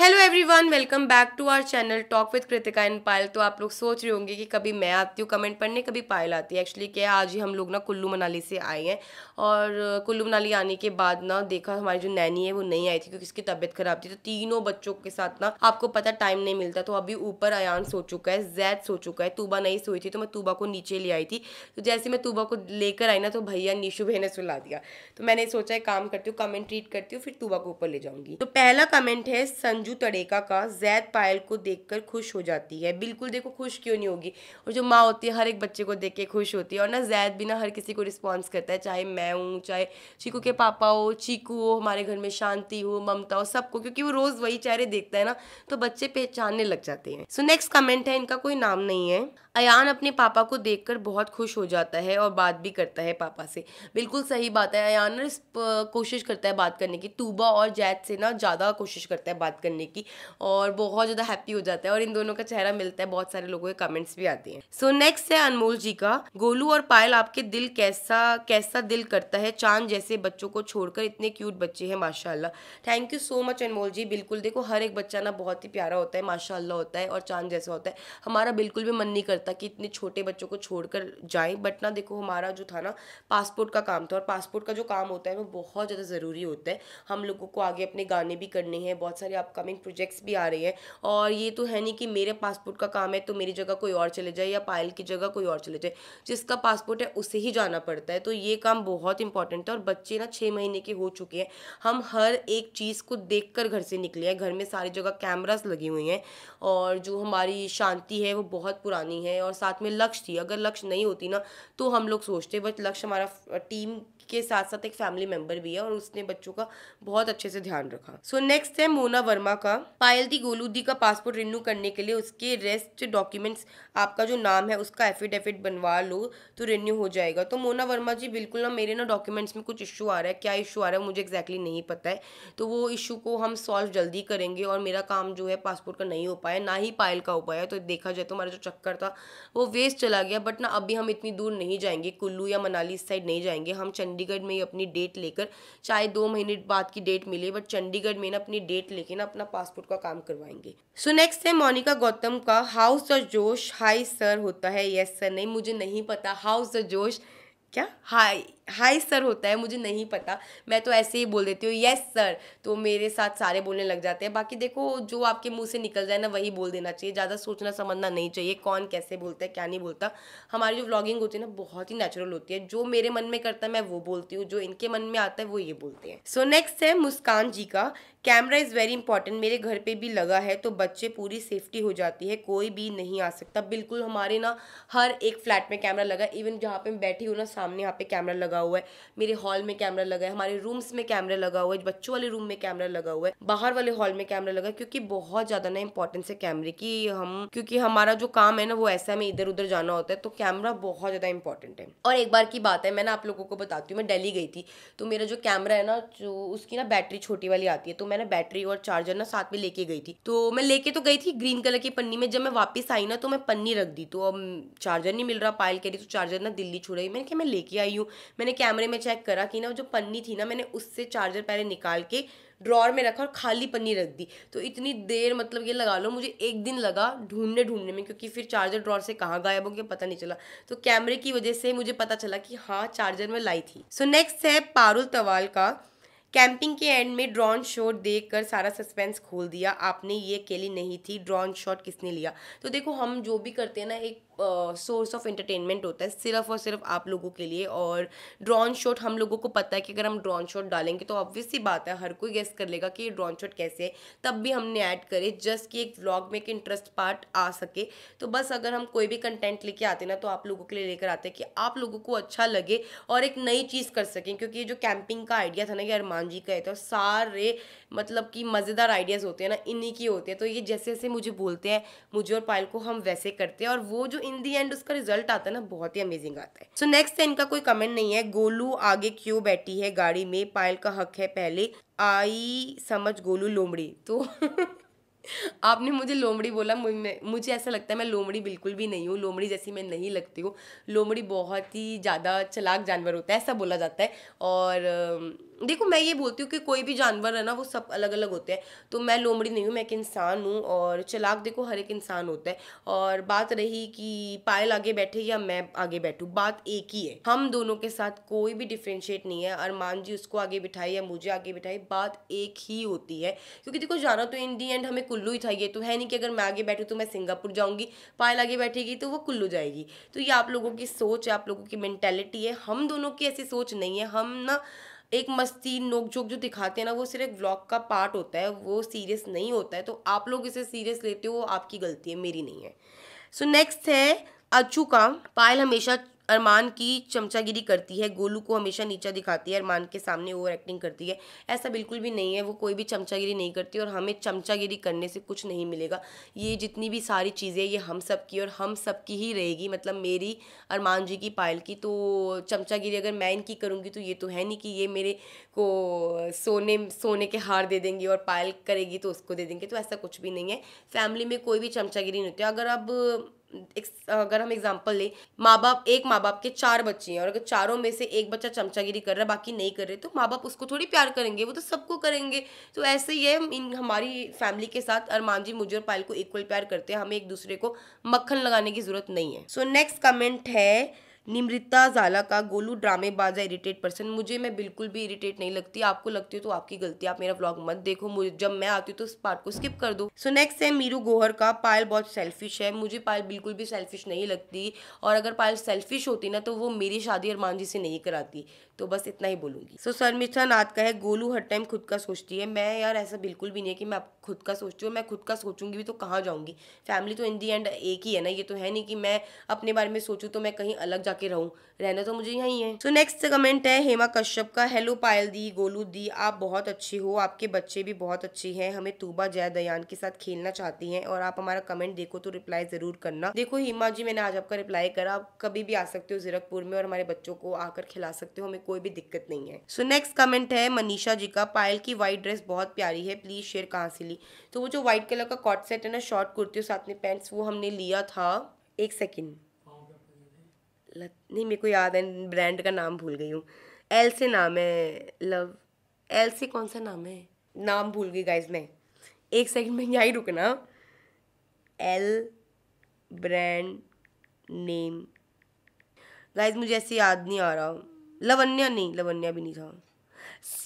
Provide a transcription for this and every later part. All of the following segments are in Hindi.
hello everyone welcome back to our channel talk with Kritika and Payal तो आप लोग सोच रहे होंगे कि कभी मैं आती हूँ कमेंट पढ़ने कभी पायल आती है एक्चुअली क्या आज ही हम लोग ना कुल्लू मनाली से आए हैं और कुल्लू मनाली आने के बाद ना देखा हमारी जो नैनी है वो नहीं आई थी क्योंकि उसकी तबीयत खराब थी तो तीनों बच्चों के साथ ना आपको पता टाइम नहीं मिलता तो अभी ऊपर अयान सो चुका है जैद सो चुका है तूबा नहीं सोई थी तो मैं तूबा को नीचे ले आई थी तो जैसे मैं तूबा को लेकर आई ना तो भैया नीशू भैया ने सुला दिया तो मैंने सोचा है काम करती हूँ कमेंट रीड करती हूँ फिर तूबा को ऊपर ले जाऊंगी तो पहला कमेंट है संजू मंजू तड़ेका का जैद पायल को देखकर खुश हो जाती है बिल्कुल देखो खुश क्यों नहीं होगी और जो माँ होती है हर एक बच्चे को देख के खुश होती है और ना जैद भी ना हर किसी को रिस्पॉन्स करता है चाहे मैं हूँ चाहे चीकू के पापा हो चीकू हो हमारे घर में शांति हो ममता हो सबको क्योंकि वो रोज़ वही चेहरे देखता है ना तो बच्चे पहचानने लग जाते हैं सो नेक्स्ट कमेंट है इनका कोई नाम नहीं है अयान अपने पापा को देखकर बहुत खुश हो जाता है और बात भी करता है पापा से बिल्कुल सही बात है अयान कोशिश करता है बात करने की तूबा और जैद से ना ज़्यादा कोशिश करता है बात करने करने की और बहुत ज़्यादा हैप्पी हो जाता है और इन दोनों का चेहरा मिलता है बहुत सारे लोगों के कमेंट्स भी आते हैं सो नेक्स्ट है अनमोल जी का गोलू और पायल आपके दिल कैसा कैसा दिल करता है चांद जैसे बच्चों को छोड़कर इतने क्यूट बच्चे हैं माशाल्लाह thank you so much Anmol ji बिल्कुल देखो हर एक बच्चा ना बहुत ही प्यारा होता है माशाल्लाह होता है और चांद जैसा होता है हमारा बिल्कुल भी मन नहीं करता कि इतने छोटे बच्चों को छोड़कर जाएं बट ना देखो हमारा जो था ना पासपोर्ट का काम था और पासपोर्ट का जो काम होता है वो बहुत ज़्यादा ज़रूरी होता है हम लोगों को आगे अपने गाने भी करने हैं बहुत सारे आपका अपकमिंग प्रोजेक्ट्स भी आ रही है और ये तो है नहीं कि मेरे पासपोर्ट का काम है तो मेरी जगह कोई और चले जाए या पायल की जगह कोई और चले जाए जिसका पासपोर्ट है उसे ही जाना पड़ता है तो ये काम बहुत इंपॉर्टेंट है और बच्चे ना छः महीने के हो चुके हैं हम हर एक चीज़ को देख कर घर से निकले हैं घर में सारी जगह कैमराज लगी हुई हैं और जो हमारी शांति है वो बहुत पुरानी है और साथ में लक्ष्य थी अगर लक्ष्य नहीं होती ना तो हम लोग सोचते बट लक्ष्य हमारा टीम के साथ साथ एक फैमिली मेम्बर भी है और उसने बच्चों का बहुत अच्छे से ध्यान रखा सो नेक्स्ट है मोना वर्मा मामा का पायल दी गोलू दी का पासपोर्ट रिन्यू करने के लिए उसके रेस्ट डॉक्यूमेंट्स आपका जो नाम है उसका एफिडेविट बनवा लो तो रिन्यू हो जाएगा तो मोना वर्मा जी बिल्कुल ना मेरे ना डॉक्यूमेंट्स में कुछ इशू आ रहा है क्या इशू आ रहा है मुझे एक्जैक्टली exactly नहीं पता है तो वो इशू को हम सॉल्व जल्दी करेंगे और मेरा काम जो है पासपोर्ट का नहीं हो पाया ना ही पायल का हो पाया तो देखा जाए तो हमारा जो चक्कर था वो वेस्ट चला गया बट ना अभी हम इतनी दूर नहीं जाएंगे कुल्लू या मनाली इस साइड नहीं जाएंगे हम चंडीगढ़ में ही अपनी डेट लेकर चाहे दो महीने बाद की डेट मिले बट चंडीगढ़ में ना अपनी डेट लेके ना अपना अपना पासपोर्ट का काम करवाएंगे सो नेक्स्ट है मोनिका गौतम का हाउस द जोश हाई सर होता है यस सर नहीं मुझे नहीं पता हाउस द जोश क्या हाई हाय सर होता है मुझे नहीं पता मैं तो ऐसे ही बोल देती हूँ येस सर तो मेरे साथ सारे बोलने लग जाते हैं बाकी देखो जो आपके मुंह से निकल जाए ना वही बोल देना चाहिए ज़्यादा सोचना समझना नहीं चाहिए कौन कैसे बोलता है क्या नहीं बोलता हमारी जो व्लॉगिंग होती है ना बहुत ही नेचुरल होती है जो मेरे मन में करता है मैं वो बोलती हूँ जो इनके मन में आता है वो ये बोलते हैं सो नेक्स्ट है मुस्कान जी का कैमरा इज़ वेरी इंपॉर्टेंट मेरे घर पे भी लगा है तो बच्चे पूरी सेफ्टी हो जाती है कोई भी नहीं आ सकता बिल्कुल हमारे ना हर एक फ्लैट में कैमरा लगा इवन जहाँ पे मैं बैठी हूँ ना सामने यहाँ पे कैमरा लगा लगा हुआ है मेरे हॉल में कैमरा लगा है हमारे रूम्स में कैमरा लगा हुआ है बच्चों वाले रूम में कैमरा लगा हुआ है बाहर वाले हॉल में कैमरा लगा है क्योंकि बहुत ज़्यादा ना इंपॉर्टेंस है कैमरे की हम क्योंकि हमारा जो काम है ना वो ऐसा हमें इधर उधर जाना होता है तो कैमरा बहुत ज़्यादा इंपॉर्टेंट है और एक बार की बात है मैं ना आप लोगों को बताती हूँ मैं डेली गई थी तो मेरा जो कैमरा है ना जो उसकी ना बैटरी छोटी वाली आती है तो मैंने बैटरी और चार्जर ना साथ में लेके गई थी तो मैं लेके तो गई थी ग्रीन कलर की पन्नी में जब मैं वापस आई ना तो मैं पन्नी रख दी तो अब चार्जर नहीं मिल रहा पायल कह रही तो चार्जर ना दिल्ली छोड़ रही मैंने कहा मैं लेके आई हूँ मैंने कैमरे में चेक करा कि ना जो पन्नी थी ना मैंने उससे चार्जर पहले निकाल के ड्रॉर में रखा और खाली पन्नी रख दी तो इतनी देर मतलब ये लगा लो मुझे एक दिन लगा ढूंढने ढूंढने में क्योंकि फिर चार्जर ड्रॉर से कहाँ गायब हो गया पता नहीं चला तो कैमरे की वजह से मुझे पता चला कि हाँ चार्जर में लाई थी सो नेक्स्ट है पारुल तवाल का कैंपिंग के एंड में ड्रोन शॉट देख कर सारा सस्पेंस खोल दिया आपने ये अकेली नहीं थी ड्रोन शॉट किसने लिया तो देखो हम जो भी करते हैं ना एक सोर्स ऑफ एंटरटेनमेंट होता है सिर्फ और सिर्फ आप लोगों के लिए और ड्रॉन शॉट हम लोगों को पता है कि अगर हम ड्रॉन शॉट डालेंगे तो ऑब्वियसली बात है हर कोई गेस्ट कर लेगा कि ये ड्रॉन शॉट कैसे है तब भी हमने ऐड करे जस्ट कि एक व्लॉग में एक इंटरेस्ट पार्ट आ सके तो बस अगर हम कोई भी कंटेंट लेके आते ना तो आप लोगों के लिए लेकर आते हैं कि आप लोगों को अच्छा लगे और एक नई चीज़ कर सकें क्योंकि ये जो कैंपिंग का आइडिया था ना कि अरमान जी का है तो सारे मतलब कि मज़ेदार आइडियाज़ होते हैं ना इन्हीं की होते हैं तो ये जैसे जैसे मुझे बोलते हैं मुझे और पायल को हम वैसे करते हैं और वो जो इन दी एंड उसका रिजल्ट आता है ना बहुत ही अमेजिंग आता है सो नेक्स्ट नेक्स्ट इनका कोई कमेंट नहीं है गोलू आगे क्यों बैठी है गाड़ी में पायल का हक है पहले आई समझ गोलू लोमड़ी तो आपने मुझे लोमड़ी बोला मुझे ऐसा लगता है मैं लोमड़ी बिल्कुल भी नहीं हूँ लोमड़ी जैसी मैं नहीं लगती हूँ लोमड़ी बहुत ही ज़्यादा चलाक जानवर होता है ऐसा बोला जाता है और देखो मैं ये बोलती हूँ कि कोई भी जानवर है ना वो सब अलग अलग होते हैं तो मैं लोमड़ी नहीं हूँ मैं एक इंसान हूँ और चलाक देखो हर एक इंसान होता है और बात रही कि पायल आगे बैठे या मैं आगे बैठूँ बात एक ही है हम दोनों के साथ कोई भी डिफ्रेंशिएट नहीं है अरमान जी उसको आगे बिठाई या मुझे आगे बिठाई बात एक ही होती है क्योंकि देखो जाना तो इन दी एंड हमें कुल्लू ही था ये तो है नहीं कि अगर मैं आगे बैठूँ तो मैं सिंगापुर जाऊँगी पायल आगे बैठेगी तो वो कुल्लू जाएगी तो ये आप लोगों की सोच है आप लोगों की मैंटेलिटी है हम दोनों की ऐसी सोच नहीं है हम ना एक मस्ती नोकझोंक जो दिखाते हैं ना वो सिर्फ व्लॉग का पार्ट होता है वो सीरियस नहीं होता है तो आप लोग इसे सीरियस लेते हो आपकी गलती है मेरी नहीं है सो so, नेक्स्ट है अचू का पायल हमेशा अरमान की चमचागिरी करती है गोलू को हमेशा नीचा दिखाती है अरमान के सामने ओवर एक्टिंग करती है ऐसा बिल्कुल भी नहीं है वो कोई भी चमचागिरी नहीं करती और हमें चमचागिरी करने से कुछ नहीं मिलेगा ये जितनी भी सारी चीज़ें ये हम सब की और हम सब की ही रहेगी मतलब मेरी अरमान जी की पायल की तो चमचागिरी अगर मैं इनकी करूँगी तो ये तो है नहीं कि ये मेरे को सोने सोने के हार दे देंगी और पायल करेगी तो उसको दे देंगे तो ऐसा कुछ भी नहीं है फैमिली में कोई भी चमचागिरी नहीं होती अगर अब अगर हम एग्जाम्पल लें माँ बाप एक माँ बाप के चार बच्चे हैं और अगर चारों में से एक बच्चा चमचागिरी कर रहा है बाकी नहीं कर रहे तो माँ बाप उसको थोड़ी प्यार करेंगे वो तो सबको करेंगे तो ऐसे ही है इन हमारी फैमिली के साथ अरमान जी मुझे और पायल को इक्वल प्यार करते हैं हमें एक दूसरे को मक्खन लगाने की जरूरत नहीं है सो नेक्स्ट कमेंट है निमृता झाला का गोलू ड्रामेबाज है इरिटेट पर्सन मुझे मैं बिल्कुल भी इरिटेट नहीं लगती आपको लगती हो तो आपकी गलती आप मेरा ब्लॉग मत देखो मुझे जब मैं आती हूँ तो उस पार्ट को स्किप कर दो सो नेक्स्ट है मीरू गोहर का पायल बहुत सेल्फिश है मुझे पायल बिल्कुल भी सेल्फिश नहीं लगती और अगर पायल सेल्फिश होती ना तो वो मेरी शादी अरमान जी से नहीं कराती तो बस इतना ही बोलूंगी सो so, शर्मिष्ठा नाथ का है गोलू हर टाइम खुद का सोचती है मैं यार ऐसा बिल्कुल भी नहीं है कि मैं खुद का सोचती हूँ मैं खुद का सोचूंगी भी तो कहाँ जाऊंगी फैमिली तो इन दी एंड एक ही है ना ये तो है नहीं कि मैं अपने बारे में सोचूँ तो मैं कहीं अलग जाके रहूँ रहना तो मुझे यहाँ है सो नेक्स्ट कमेंट है हेमा कश्यप का हेलो पायल दी गोलू दी आप बहुत अच्छी हो आपके बच्चे भी बहुत अच्छी है हमें तूबा जय दयान के साथ खेलना चाहती है और आप हमारा कमेंट देखो तो रिप्लाई जरूर करना देखो हेमा जी मैंने आज आपका रिप्लाई करा आप कभी भी आ सकते हो जीरकपुर में और हमारे बच्चों को आकर खिला सकते हो हमें कोई भी दिक्कत नहीं है सो नेक्स्ट कमेंट है मनीषा जी का पायल की वाइट ड्रेस बहुत प्यारी है प्लीज़ शेयर कहाँ से ली तो वो जो व्हाइट कलर का कॉट सेट है ना शॉर्ट कुर्ती और साथ में पैंट्स वो हमने लिया था एक सेकेंड नहीं मेरे को याद है ब्रांड का नाम भूल गई हूँ एल से नाम है लव एल से कौन सा नाम है नाम भूल गई गाइज मैं एक सेकंड में यहाँ ही रुकना एल ब्रांड नेम गाइज मुझे ऐसे याद नहीं आ रहा लवन्या नहीं लवन्या भी नहीं था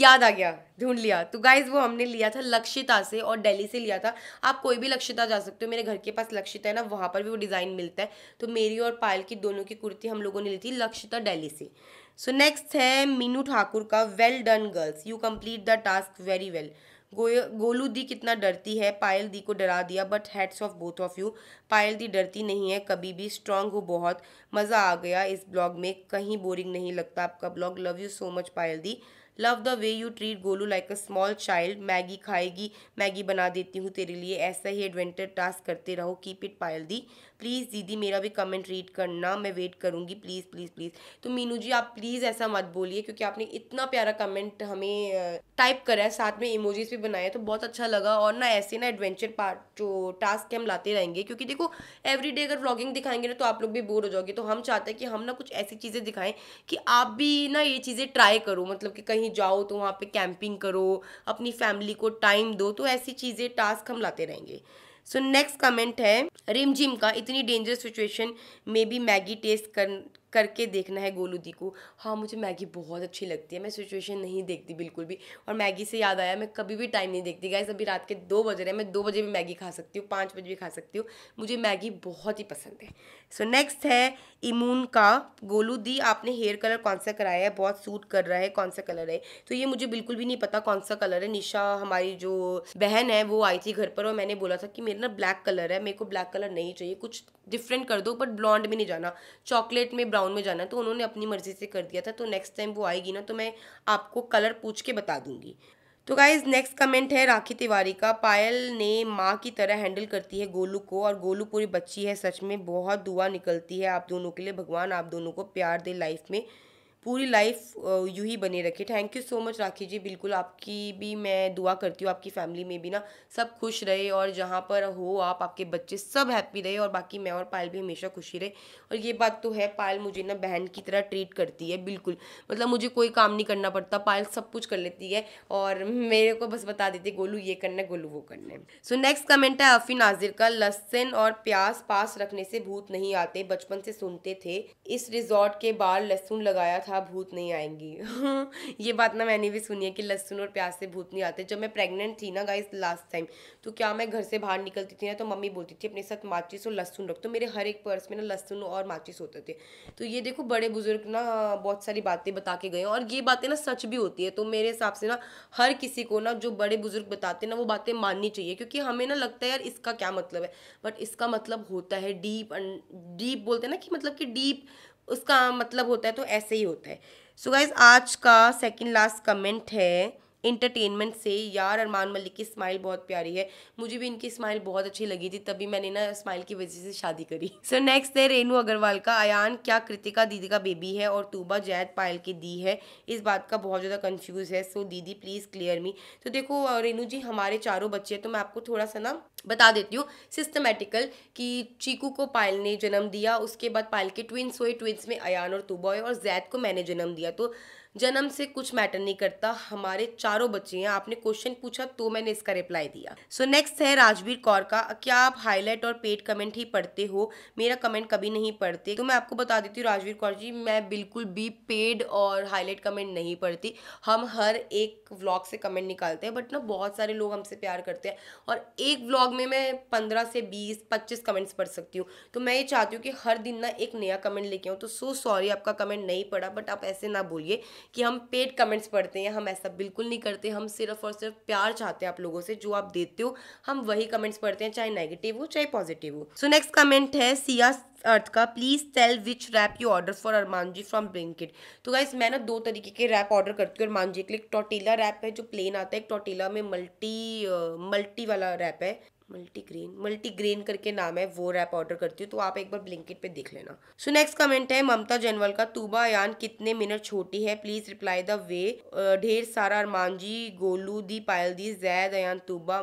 याद आ गया ढूंढ लिया तो गाइज वो हमने लिया था लक्षिता से और दिल्ली से लिया था आप कोई भी लक्षिता जा सकते हो मेरे घर के पास लक्षिता है ना वहाँ पर भी वो डिज़ाइन मिलता है तो मेरी और पायल की दोनों की कुर्ती हम लोगों ने ली थी लक्षिता दिल्ली से सो so, नेक्स्ट है मीनू ठाकुर का well done girls you complete the task very well Golu दी कितना डरती है पायल दी को डरा दिया but hats off both of you Payal दी डरती नहीं है कभी भी स्ट्रांग हो बहुत मज़ा आ गया इस ब्लॉग में कहीं बोरिंग नहीं लगता आपका blog love you so much Payal दी love the way you treat Golu like a small child Maggi खाएगी मैगी बना देती हूँ तेरे लिए ऐसा ही एडवेंचर टास्क करते रहो कीप इट पायल दी प्लीज़ दीदी मेरा भी कमेंट रीड करना मैं वेट करूँगी प्लीज़ प्लीज़ प्लीज़ तो मीनू जी आप प्लीज़ ऐसा मत बोलिए क्योंकि आपने इतना प्यारा कमेंट हमें टाइप करा है साथ में इमोजीज भी बनाए तो बहुत अच्छा लगा और ना ऐसे ना एडवेंचर पार्ट जो टास्क हम लाते रहेंगे क्योंकि देखो एवरी डे अगर व्लॉगिंग दिखाएंगे ना तो आप लोग भी बोर हो जाओगे तो हम चाहते हैं कि हम ना कुछ ऐसी चीज़ें दिखाएं कि आप भी ना ये चीज़ें ट्राई करो मतलब कि कहीं जाओ तो वहाँ पे कैंपिंग करो अपनी फैमिली को टाइम दो तो ऐसी चीज़ें टास्क हम लाते रहेंगे सो नेक्स्ट कमेंट है रिमझिम का इतनी डेंजरस सिचुएशन में भी मैगी टेस्ट कर करके देखना है गोलू दी को हाँ मुझे मैगी बहुत अच्छी लगती है मैं सिचुएशन नहीं देखती बिल्कुल भी और मैगी से याद आया मैं कभी भी टाइम नहीं देखती गाइस अभी रात के दो बज रहे हैं मैं दो बजे भी मैगी खा सकती हूँ पाँच बजे भी खा सकती हूँ मुझे मैगी बहुत ही पसंद है सो so, नेक्स्ट है इमून का गोलू दी आपने हेयर कलर कौन सा कराया है बहुत सूट कर रहा है कौन सा कलर है तो ये मुझे बिल्कुल भी नहीं पता कौन सा कलर है निशा हमारी जो बहन है वो आई थी घर पर और मैंने बोला था कि मेरा ना ब्लैक कलर है मेरे को ब्लैक कलर नहीं चाहिए कुछ डिफरेंट कर दो बट ब्लॉन्ड में नहीं जाना चॉकलेट में ब्राउन में जाना तो उन्होंने अपनी मर्ज़ी से कर दिया था तो नेक्स्ट टाइम वो आएगी ना तो मैं आपको कलर पूछ के बता दूंगी तो गाइज नेक्स्ट कमेंट है राखी तिवारी का पायल ने माँ की तरह हैंडल करती है गोलू को और गोलू पूरी बच्ची है सच में बहुत दुआ निकलती है आप दोनों के लिए भगवान आप दोनों को प्यार दे लाइफ में पूरी लाइफ यू ही बने रखे thank you so much Rakhi ji बिल्कुल आपकी भी मैं दुआ करती हूँ आपकी फैमिली में भी ना सब खुश रहे और जहाँ पर हो आप आपके बच्चे सब हैप्पी रहे और बाकी मैं और पायल भी हमेशा खुशी रहे और ये बात तो है पायल मुझे ना बहन की तरह ट्रीट करती है बिल्कुल मतलब मुझे कोई काम नहीं करना पड़ता पायल सब कुछ कर लेती है और मेरे को बस बता देती गोलू ये करना गोलू वो करना है सो नेक्स्ट कमेंट है अफी नाजिर का लहसन और प्याज पास रखने से भूत नहीं आते बचपन से सुनते थे इस रिजॉर्ट के बाहर लहसुन लगाया था कहा भूत नहीं आएंगी ये बात ना मैंने भी सुनी है कि लहसुन और प्याज से भूत नहीं आते जब मैं प्रेग्नेंट थी ना गाइस लास्ट टाइम तो क्या मैं घर से बाहर निकलती थी ना तो मम्मी बोलती थी अपने साथ माचिस और लहसुन रख तो मेरे हर एक पर्स में ना लहसुन और माचिस होते थे तो ये देखो बड़े बुजुर्ग ना बहुत सारी बातें बता के गए और ये बातें ना सच भी होती है तो मेरे हिसाब से ना हर किसी को ना जो बड़े बुजुर्ग बताते हैं ना वो बातें माननी चाहिए क्योंकि हमें ना लगता है यार इसका क्या मतलब है बट इसका मतलब होता है डीप डीप बोलते हैं ना कि मतलब कि डीप उसका मतलब होता है तो ऐसे ही होता है सो so गाइज आज का सेकेंड लास्ट कमेंट है इंटरटेनमेंट से यार अरमान मलिक की स्माइल बहुत प्यारी है मुझे भी इनकी स्माइल बहुत अच्छी लगी थी तभी मैंने ना स्माइल की वजह से शादी करी सर नेक्स्ट है रेनू अग्रवाल का अयान क्या कृतिका दीदी का बेबी है और तूबा जैद पायल की दी है इस बात का बहुत ज़्यादा कन्फ्यूज़ है सो दीदी प्लीज़ क्लियर मी तो देखो रेनू जी हमारे चारों बच्चे हैं तो मैं आपको थोड़ा सा ना बता देती हूँ सिस्टमेटिकल कि चीकू को पायल ने जन्म दिया उसके बाद पायल के ट्विंस हुए ट्विंस में अयान और तूबा हुए और जैद को मैंने जन्म दिया तो जन्म से कुछ मैटर नहीं करता हमारे चारों बच्चे हैं आपने क्वेश्चन पूछा तो मैंने इसका रिप्लाई दिया सो so, नेक्स्ट है राजवीर कौर का क्या आप हाईलाइट और पेड कमेंट ही पढ़ते हो मेरा कमेंट कभी नहीं पढ़ते तो मैं आपको बता देती हूँ राजवीर कौर जी मैं बिल्कुल भी पेड और हाईलाइट कमेंट नहीं पढ़ती हम हर एक व्लॉग से कमेंट निकालते हैं बट ना बहुत सारे लोग हमसे प्यार करते हैं और एक व्लॉग में मैं पंद्रह से बीस पच्चीस कमेंट्स पढ़ सकती हूँ तो मैं ये चाहती हूँ कि हर दिन ना एक नया कमेंट लेके आऊँ तो सो सॉरी आपका कमेंट नहीं पढ़ा बट आप ऐसे ना बोलिए कि हम पेड कमेंट्स पढ़ते हैं हम ऐसा बिल्कुल नहीं करते हम सिर्फ और सिर्फ प्यार चाहते हैं आप लोगों से जो आप देते हो हम वही कमेंट्स पढ़ते हैं चाहे नेगेटिव हो चाहे पॉजिटिव हो सो नेक्स्ट कमेंट है सिया अर्थ का please tell which wrap you order for Arman ji from Blinkit तो गाइस मैं ना दो तरीके के रैप ऑर्डर करती हूँ अरमान जी के लिए टोटीला रैप है जो प्लेन आता है एक टोटीला में मल्टी मल्टी वाला रैप है मल्टीग्रेन मल्टीग्रेन करके नाम है वो रैप ऑर्डर करती हूँ तो आप एक बार ब्लिंकिट पे देख लेना सो नेक्स्ट कमेंट है ममता जनवल का तूबा यान कितने मिनट छोटी है प्लीज रिप्लाई द वे ढेर सारा अरमान जी गोलू दी पायल दी जैद अयान तूबा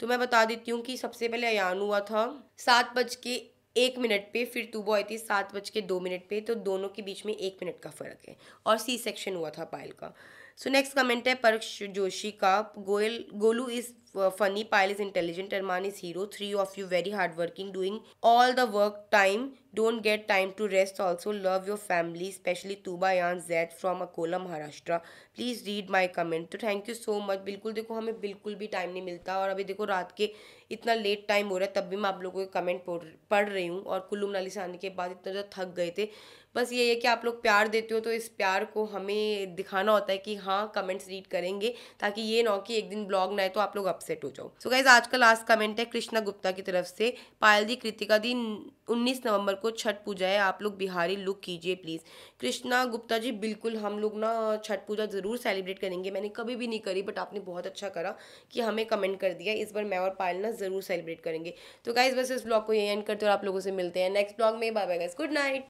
तो मैं बता देती हूँ कि सबसे पहले अयान हुआ था सात बज के एक मिनट पे फिर तूबा आई थी सात बज के दो मिनट पे तो दोनों के बीच में एक मिनट का फ़र्क है और सी सेक्शन हुआ था पायल का सो नेक्स्ट कमेंट है परक्ष जोशी का Goyal Golu is Uh, funny pile is intelligent and man is hero three of you very hardworking doing all the work time don't get time to rest also love your family especially tuba yan z from Akola Maharashtra please read my comment तो थैंक यू सो मच बिल्कुल देखो हमें बिल्कुल भी टाइम नहीं मिलता और अभी देखो रात के इतना लेट टाइम हो रहा है तब भी मैं आप लोगों के कमेंट पढ़ रही हूँ और कुल्लू मनाली से आने के बाद इतना ज़्यादा थक गए थे बस ये है कि आप लोग प्यार देते हो तो इस प्यार को हमें दिखाना होता है कि हाँ कमेंट्स रीड करेंगे ताकि ये ना हो कि एक दिन ब्लॉग ना आए तो आप लोग अपसेट हो जाओ सो गाइज आज का लास्ट कमेंट है कृष्णा गुप्ता की तरफ से पायल दी कृतिका दी 19 नवंबर को छठ पूजा है आप लोग बिहारी लुक कीजिए प्लीज़ कृष्णा गुप्ता जी बिल्कुल हम लोग ना छठ पूजा ज़रूर सेलिब्रेट करेंगे मैंने कभी भी नहीं करी बट आपने बहुत अच्छा करा कि हमें कमेंट कर दिया इस बार मैं और पायल ना ज़रूर सेलिब्रेट करेंगे तो गाइज़ बस इस ब्लॉग को ये एंड करते और आप लोगों से मिलते हैं नेक्स्ट ब्लॉग में bye bye guys good night